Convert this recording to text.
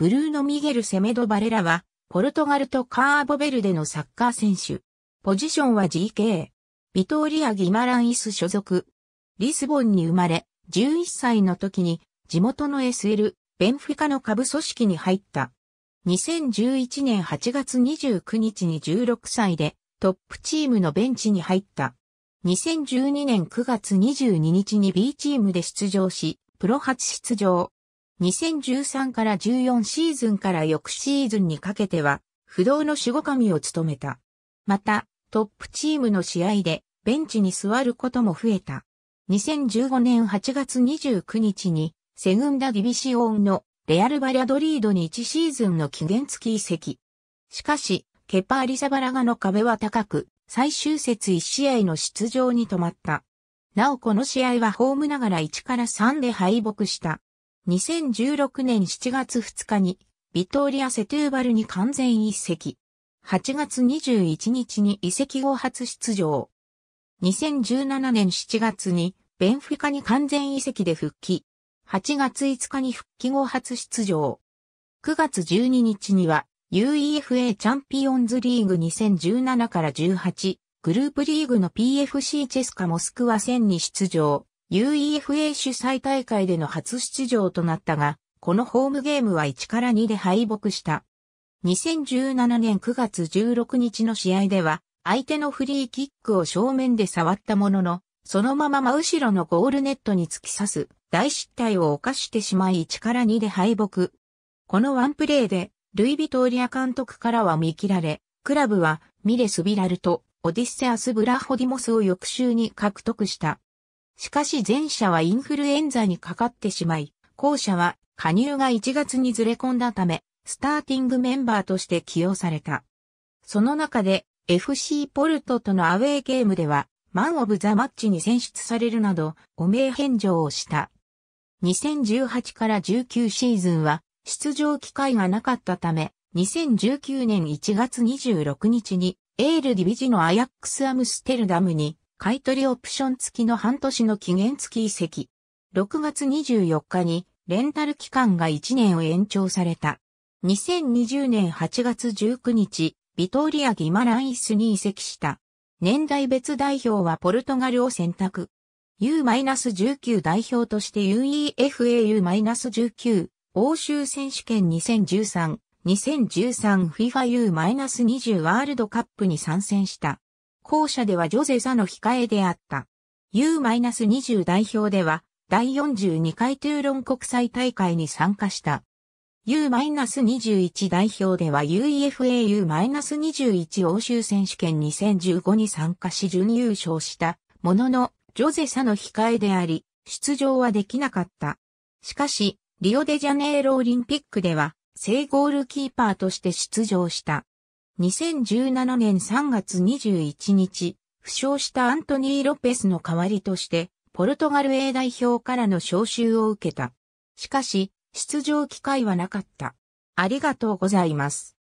ブルーノ・ミゲル・セメド・バレラは、ポルトガルとカーボベルデのサッカー選手。ポジションは GK。ビトーリア・ギマランイス所属。リスボンに生まれ、11歳の時に、地元の SL、ベンフィカの下部組織に入った。2011年8月29日に16歳で、トップチームのベンチに入った。2012年9月22日に B チームで出場し、プロ初出場。2013から14シーズンから翌シーズンにかけては、不動の守護神を務めた。また、トップチームの試合で、ベンチに座ることも増えた。2015年8月29日に、セグンダディビシオンのレアルバリャドリードに1シーズンの期限付き移籍。しかし、ケパーリサバラガの壁は高く、最終節1試合の出場に止まった。なおこの試合はホームながら1から3で敗北した。2016年7月2日に、ビトーリア・セトゥーバルに完全移籍。8月21日に移籍後初出場。2017年7月に、ベンフィカに完全移籍で復帰。8月5日に復帰後初出場。9月12日には、UEFA チャンピオンズリーグ2017から18、グループリーグの PFC チェスカモスクワ戦に出場。UEFA 主催大会での初出場となったが、このホームゲームは1から2で敗北した。2017年9月16日の試合では、相手のフリーキックを正面で触ったものの、そのまま真後ろのゴールネットに突き刺す大失態を犯してしまい1から2で敗北。このワンプレーで、ルイ・ヴィトーリア監督からは見切られ、クラブはミレス・ビラルとオディッセアス・ブラホディモスを翌週に獲得した。しかし前者はインフルエンザにかかってしまい、後者は加入が1月にずれ込んだため、スターティングメンバーとして起用された。その中で FC ポルトとのアウェーゲームでは、マンオブザマッチに選出されるなど、汚名返上をした。2018から19シーズンは、出場機会がなかったため、2019年1月26日に、エールディビジのアヤックスアムステルダムに買取オプション付きの半年の期限付き移籍。6月24日にレンタル期間が1年を延長された。2020年8月19日、ビトーリア・ギマランイスに移籍した。年代別代表はポルトガルを選択。U-19 代表として UEFAU-19 欧州選手権 2013-2013FIFA U-20 ワールドカップに参戦した。後者ではジョゼザの控えであった。U-20 代表では、第42回トゥーロン国際大会に参加した。U-21 代表では UEFAU-21 欧州選手権2015に参加し準優勝したものの、ジョゼサの控えであり、出場はできなかった。しかし、リオデジャネイロオリンピックでは、正ゴールキーパーとして出場した。2017年3月21日、負傷したアントニー・ロペスの代わりとして、ポルトガル A 代表からの招集を受けた。しかし、出場機会はなかった。ありがとうございます。